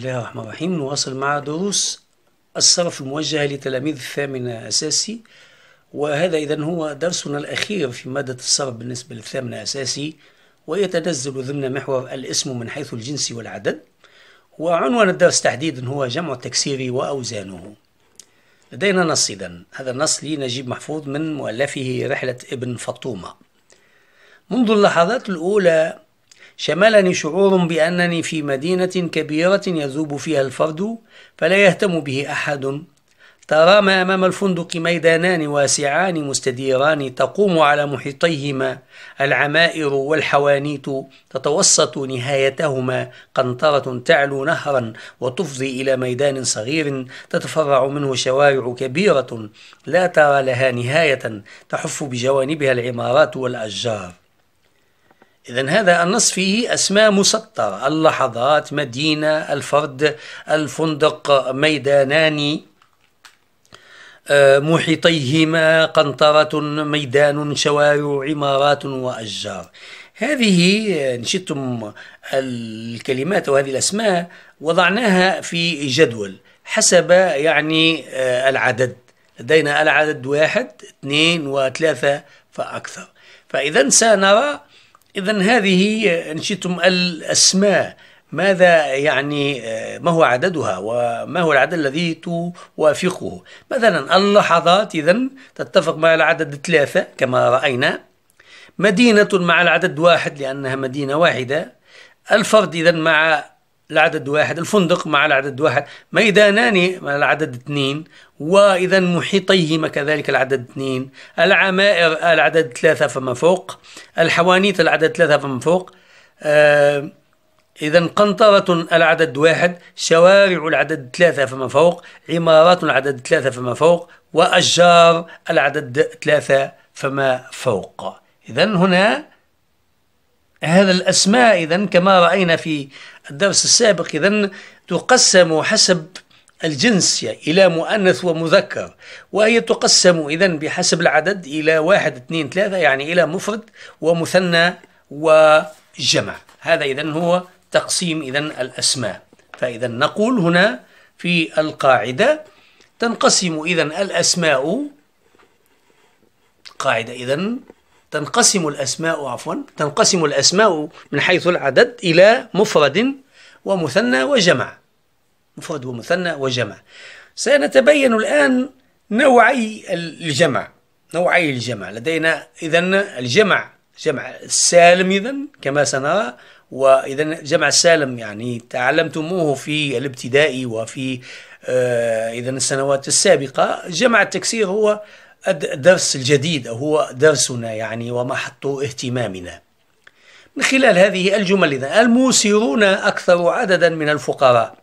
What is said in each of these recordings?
بسم الله الرحمن الرحيم نواصل مع دروس الصرف الموجهة لتلاميذ الثامنة أساسي وهذا إذا هو درسنا الأخير في مادة الصرف بالنسبة للثامنة أساسي ويتنزل ضمن محور الاسم من حيث الجنس والعدد وعنوان الدرس تحديدا هو جمع التكسير وأوزانه لدينا نص إذا هذا النص لنجيب محفوظ من مؤلفه رحلة ابن فطومة منذ اللحظات الأولى شملني شعور بأنني في مدينة كبيرة يذوب فيها الفرد فلا يهتم به أحد ترام أمام الفندق ميدانان واسعان مستديران تقوم على محيطيهما العمائر والحوانيت تتوسط نهايتهما قنطرة تعلو نهرا وتفضي إلى ميدان صغير تتفرع منه شوارع كبيرة لا ترى لها نهاية تحف بجوانبها العمارات والأشجار إذا هذا النص فيه أسماء مسطرة اللحظات مدينة الفرد الفندق ميدانان آه، محيطيهما قنطرة ميدان شوارع عمارات وأشجار هذه إن شئتم الكلمات وهذه الأسماء وضعناها في جدول حسب يعني آه، العدد لدينا العدد واحد اثنين وثلاثة فأكثر فإذا سنرى إذا هذه إن شئتم الأسماء ماذا يعني آه، ما هو عددها وما هو العدد الذي توافقه مثلا اللحظات إذا تتفق مع العدد ثلاثة كما رأينا مدينة مع العدد واحد لأنها مدينة واحدة الفرد إذا مع العدد واحد الفندق مع العدد واحد ميدانان مع العدد اثنين وإذا محيطيهما كذلك العدد اثنين العمائر العدد ثلاثة فما فوق الحوانيت العدد ثلاثة فما فوق آه، إذا قنطرة العدد واحد شوارع العدد ثلاثة فما فوق عمارات العدد ثلاثة فما فوق وأشجار العدد ثلاثة فما فوق إذا هنا هذا الأسماء إذا كما رأينا في الدرس السابق إذا تقسم حسب الجنس إلى مؤنث ومذكر وهي تقسم إذا بحسب العدد إلى واحد اثنين ثلاثة يعني إلى مفرد ومثنى وجمع هذا إذا هو تقسيم إذا الأسماء فإذا نقول هنا في القاعدة تنقسم إذا الأسماء قاعدة إذا تنقسم الأسماء عفوا تنقسم الأسماء من حيث العدد إلى مفرد ومثنى وجمع مفرد ومثنى وجمع سنتبين الآن نوعي الجمع نوعي الجمع لدينا إذا الجمع جمع السالم إذا كما سنرى وإذا جمع السالم يعني تعلمتموه في الابتدائي وفي آه، إذا السنوات السابقة جمع التكسير هو الدرس الجديد هو درسنا يعني ومحط اهتمامنا من خلال هذه الجمل إذا الموسرون أكثر عددا من الفقراء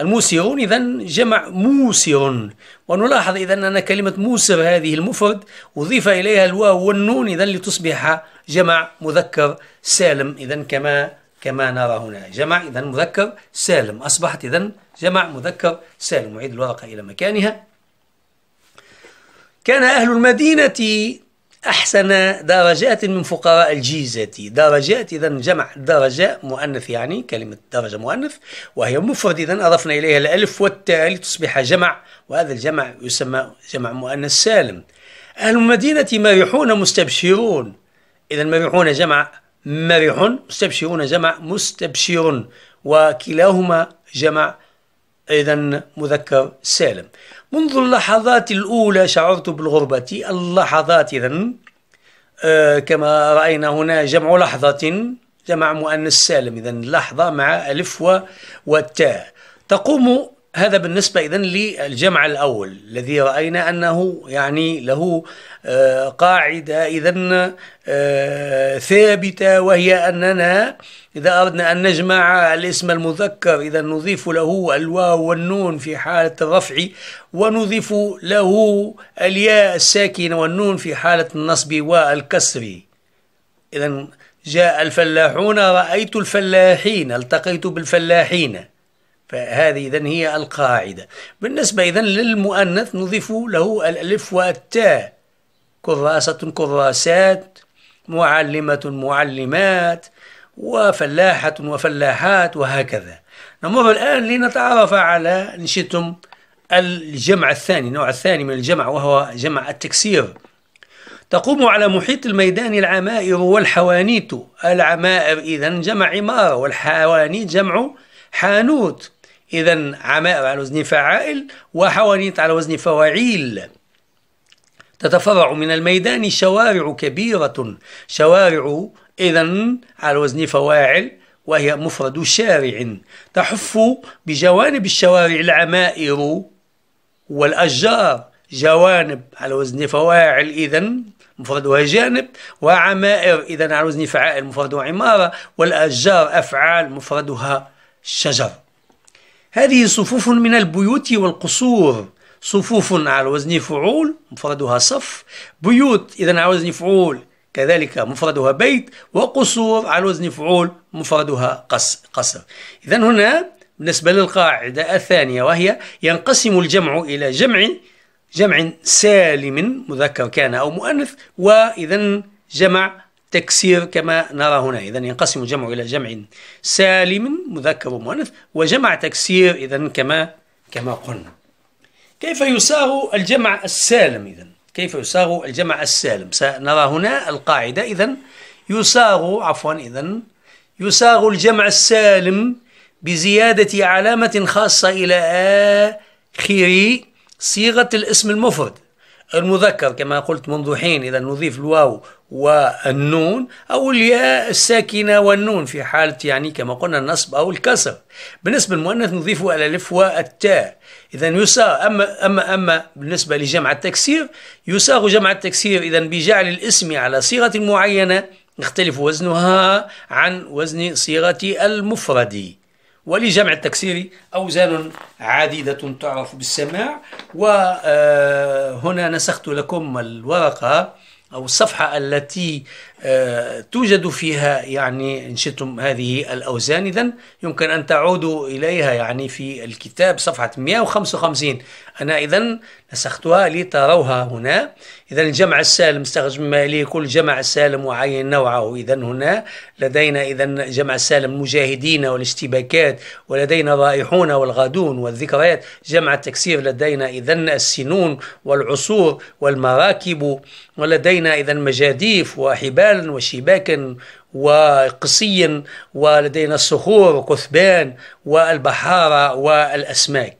الموسرون إذا جمع موسر ونلاحظ إذا أن كلمة موسر هذه المفرد أضيف إليها الواو والنون إذا لتصبح جمع مذكر سالم إذا كما كما نرى هنا جمع إذا مذكر سالم أصبحت إذا جمع مذكر سالم أعيد الورقة إلى مكانها كان أهل المدينة أحسن درجات من فقراء الجيزة درجات إذا جمع درجة مؤنث يعني كلمة درجة مؤنث وهي مفرد إذا أضفنا إليها الألف والتاء لتصبح جمع وهذا الجمع يسمى جمع مؤنث سالم أهل المدينة مرحون مستبشرون إذا مرحون جمع مرح مستبشرون جمع مستبشر وكلاهما جمع إذا مذكر سالم منذ اللحظات الأولى شعرت بالغربة اللحظات إذا آه كما رأينا هنا جمع لحظة جمع مؤنث سالم إذا لحظة مع ألف وتاء تقوم هذا بالنسبة إذا للجمع الأول الذي رأينا أنه يعني له آه، قاعدة إذا آه، ثابتة وهي أننا إذا أردنا أن نجمع الاسم المذكر إذا نضيف له الواو والنون في حالة الرفع ونضيف له الياء الساكنة والنون في حالة النصب والكسر إذا جاء الفلاحون رأيت الفلاحين التقيت بالفلاحين فهذه إذن هي القاعدة بالنسبة إذن للمؤنث نضيف له الألف والتاء كراسة كراسات معلمة معلمات وفلاحة وفلاحات وهكذا نمر الآن لنتعرف على إن شئتم الجمع الثاني النوع الثاني من الجمع وهو جمع التكسير تقوم على محيط الميدان العمائر والحوانيت العمائر إذا جمع عمارة والحوانيت جمع حانوت إذا عماء على وزن فعائل وحوانيت على وزن فواعيل تتفرع من الميدان شوارع كبيرة شوارع إذا على وزن فواعل وهي مفرد شارع تحف بجوانب الشوارع العمائر والأشجار جوانب على وزن فواعل إذا مفردها جانب وعمائر إذا على وزن فعائل مفردها عمارة والأشجار أفعال مفردها شجر هذه صفوف من البيوت والقصور صفوف على وزن فعول مفردها صف بيوت إذا على وزن فعول كذلك مفردها بيت وقصور على وزن فعول مفردها قصر إذا هنا بالنسبة للقاعدة الثانية وهي ينقسم الجمع إلى جمع جمع سالم مذكر كان أو مؤنث وإذا جمع تكسير كما نرى هنا إذا ينقسم الجمع إلى جمع سالم مذكر ومؤنث وجمع تكسير إذا كما كما قلنا كيف يساغ الجمع السالم إذا كيف يساغ الجمع السالم سنرى هنا القاعدة إذا يساغ عفوا إذا يساغ الجمع السالم بزيادة علامة خاصة إلى آخر صيغة الاسم المفرد المذكر كما قلت منذ حين إذا نضيف الواو والنون أو الياء الساكنة والنون في حالة يعني كما قلنا النصب أو الكسر بالنسبة للمؤنث نضيف الف والتاء إذا يساغ أما أما أما بالنسبة لجمع التكسير يساغ جمع التكسير إذا بجعل الاسم على صيغة معينة يختلف وزنها عن وزن صيغة المفرد ولجمع التكسير أوزان عديدة تعرف بالسماع وهنا آه، نسخت لكم الورقة أو الصفحة التي آه، توجد فيها يعني إن شئتم هذه الأوزان إذا يمكن أن تعودوا إليها يعني في الكتاب صفحة 155 أنا إذا نسختها لتروها هنا إذا الجمع السالم مالي كل جمع سالم وعين نوعه إذا هنا لدينا إذا جمع السالم المجاهدين والاشتباكات ولدينا رائحون والغادون والذكريات جمع التكسير لدينا إذا السنون والعصور والمراكب ولدينا إذا مجاديف وحبال وشباك وقصي ولدينا الصخور وكثبان والبحارة والأسماك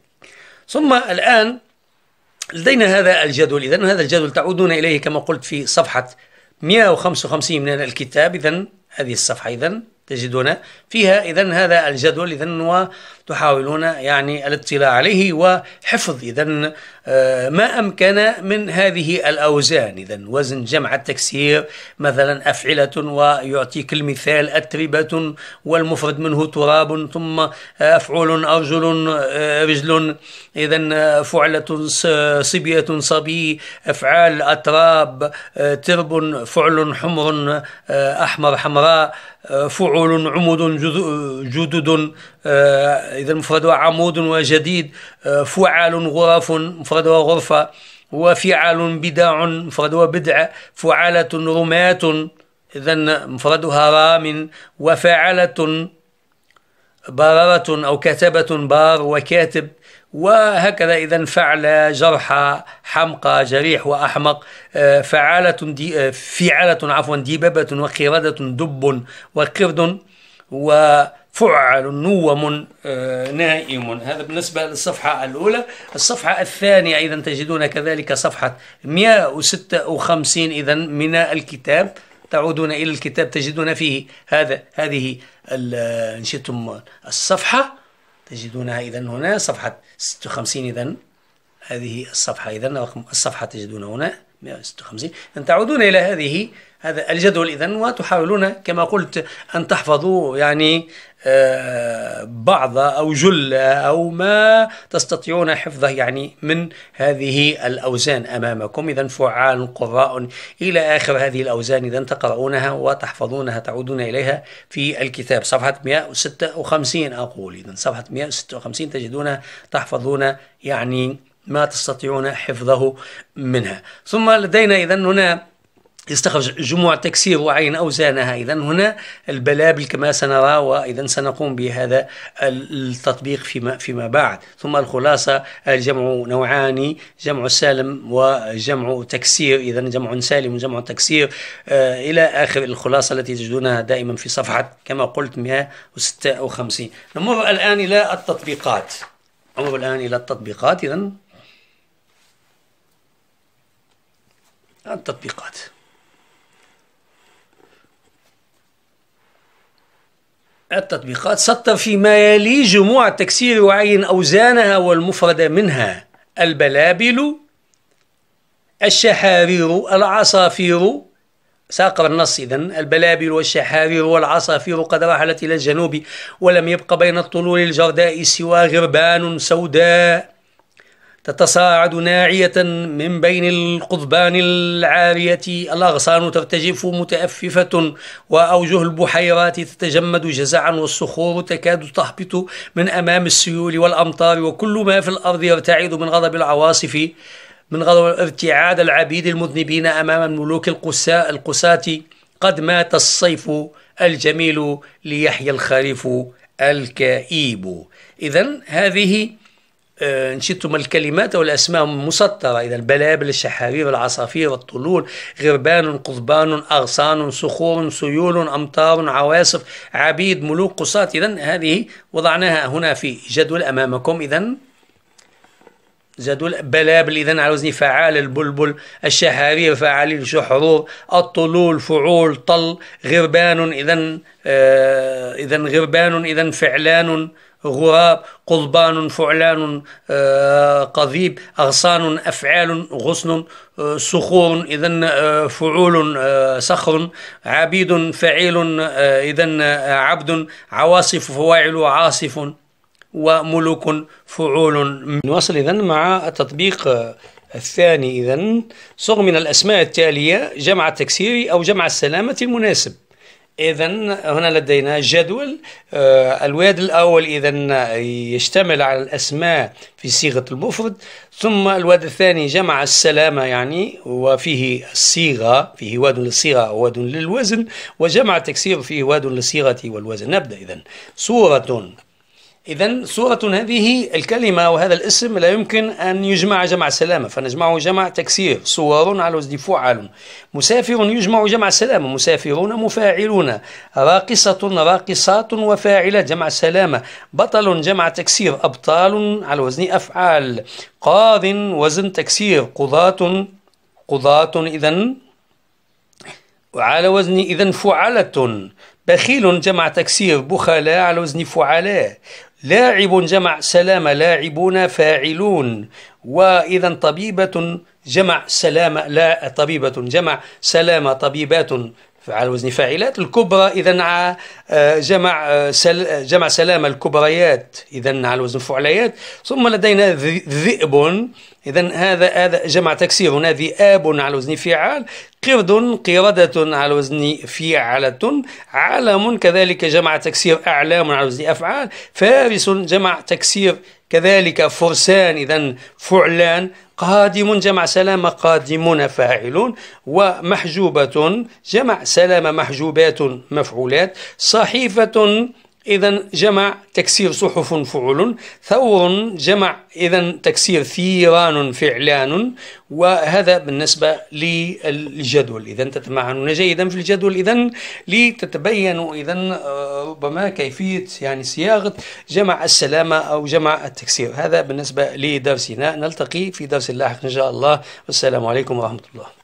ثم الآن لدينا هذا الجدول إذا هذا الجدول تعودون إليه كما قلت في صفحة 155 من الكتاب إذا هذه الصفحة إذا تجدون فيها إذا هذا الجدول إذا وتحاولون يعني الاطلاع عليه وحفظ إذا آه، ما أمكن من هذه الأوزان إذا وزن جمع التكسير مثلا أفعلة ويعطيك المثال أتربة والمفرد منه تراب ثم أفعل أرجل آه، رجل إذا فعلة صبية صبي أفعال أتراب آه، ترب فعل حمر أحمر حمراء فعل عمد جدد آه، إذا مفردها عمود وجديد آه، فعال غرف مفردها غرفة وفعال بدع مفردها بدع فعالة رماة إذا مفردها رام وفعالة بررة أو كتبة بار وكاتب وهكذا إذا فعل جرح حمقى جريح وأحمق آه، فعالة دي فعالة عفوا ديببة وقردة دب وقرد و فعل نوم آه، نائم هذا بالنسبة للصفحة الأولى الصفحة الثانية إذا تجدون كذلك صفحة 156 إذا من الكتاب تعودون إلى الكتاب تجدون فيه هذا هذه إن شئتم الصفحة تجدونها إذا هنا صفحة 56 إذا هذه الصفحة إذا الصفحة تجدون هنا 156 أن تعودون إلى هذه هذا الجدول إذن وتحاولون كما قلت أن تحفظوا يعني آه، بعض أو جل أو ما تستطيعون حفظه يعني من هذه الأوزان أمامكم إذا فعال قراء إلى آخر هذه الأوزان إذا تقرؤونها وتحفظونها تعودون إليها في الكتاب صفحة 156 أقول إذا صفحة 156 تجدون تحفظون يعني ما تستطيعون حفظه منها ثم لدينا إذا هنا يستخرج جموع تكسير وعين أوزانها إذا هنا البلابل كما سنرى وإذا سنقوم بهذا التطبيق فيما, فيما بعد ثم الخلاصة الجمع نوعان جمع سالم وجمع تكسير إذا جمع سالم وجمع تكسير آه إلى آخر الخلاصة التي تجدونها دائما في صفحة كما قلت 156 نمر الآن إلى التطبيقات نمر الآن إلى التطبيقات إذا عن التطبيقات سطر فيما يلي جموع تكسير وعين أوزانها والمفردة منها البلابل الشحارير العصافير ساقر النص إذا البلابل والشحارير والعصافير قد رحلت إلى الجنوب ولم يبق بين الطلول الجرداء سوى غربان سوداء تتصاعد ناعية من بين القضبان العارية الأغصان ترتجف متأففة وأوجه البحيرات تتجمد جزعا والصخور تكاد تهبط من أمام السيول والأمطار وكل ما في الأرض يرتعد من غضب العواصف من غضب ارتعاد العبيد المذنبين أمام الملوك القساة قد مات الصيف الجميل ليحيى الخريف الكئيب إذا هذه آه، إن شئتم الكلمات والأسماء مسطرة إذا البلابل الشحارير العصافير الطلول غربان قضبان أغصان صخور سيول أمطار عواصف عبيد ملوك قصات إذا هذه وضعناها هنا في جدول أمامكم إذا جدول بلابل إذا على وزن فعال البلبل الشحارير فعال الشحرور الطلول فعول طل غربان إذا آه، إذا غربان إذا فعلان غراب قضبان فعلان آه، قضيب أغصان أفعال غصن صخور آه، إذا آه، فعول صخر عبيد فعيل إذا عبد عواصف فواعل عاصف وملوك فعول نواصل إذا مع التطبيق الثاني إذا صغ من الأسماء التالية جمع التكسيري أو جمع السلامة المناسب إذا هنا لدينا جدول آه، الواد الأول إذا يشتمل على الأسماء في صيغة المفرد ثم الواد الثاني جمع السلامة يعني وفيه الصيغة فيه واد للصيغة واد للوزن وجمع التكسير فيه واد للصيغة والوزن نبدأ إذا صورة إذا صورة هذه الكلمة وهذا الاسم لا يمكن أن يجمع جمع سلامة فنجمعه جمع تكسير صور على وزن فعل مسافر يجمع جمع سلامة مسافرون مفاعلون راقصة راقصات وفاعلة جمع سلامة بطل جمع تكسير أبطال على وزن أفعال قاض وزن تكسير قضاة قضاة إذا وعلى وزن إذا فعلة بخيل جمع تكسير بخلاء على وزن فعلاء لاعب جمع سلام لاعبون فاعلون وإذا طبيبة جمع سلام لا طبيبة جمع سلام طبيبات على وزن فاعلات الكبرى إذا آه، جمع آه، سل آه، جمع سلامة الكبريات إذا على وزن فعليات ثم لدينا ذئب إذا هذا هذا جمع تكسير هنا ذئاب على وزن فعال قرد قردة على وزن فعلة علم كذلك جمع تكسير أعلام على وزن أفعال فارس جمع تكسير كذلك فرسان إذا فعلان قادم جمع سلام قادمون فاعلون ومحجوبة جمع سلام محجوبات مفعولات صحيفة إذا جمع تكسير صحف فعل ثور جمع إذا تكسير ثيران فعلان وهذا بالنسبة للجدول إذا تتمعنون جيدا في الجدول إذا لتتبين إذا آه، ربما كيفية يعني صياغة جمع السلامة أو جمع التكسير هذا بالنسبة لدرسنا نلتقي في درس لاحق إن شاء الله والسلام عليكم ورحمة الله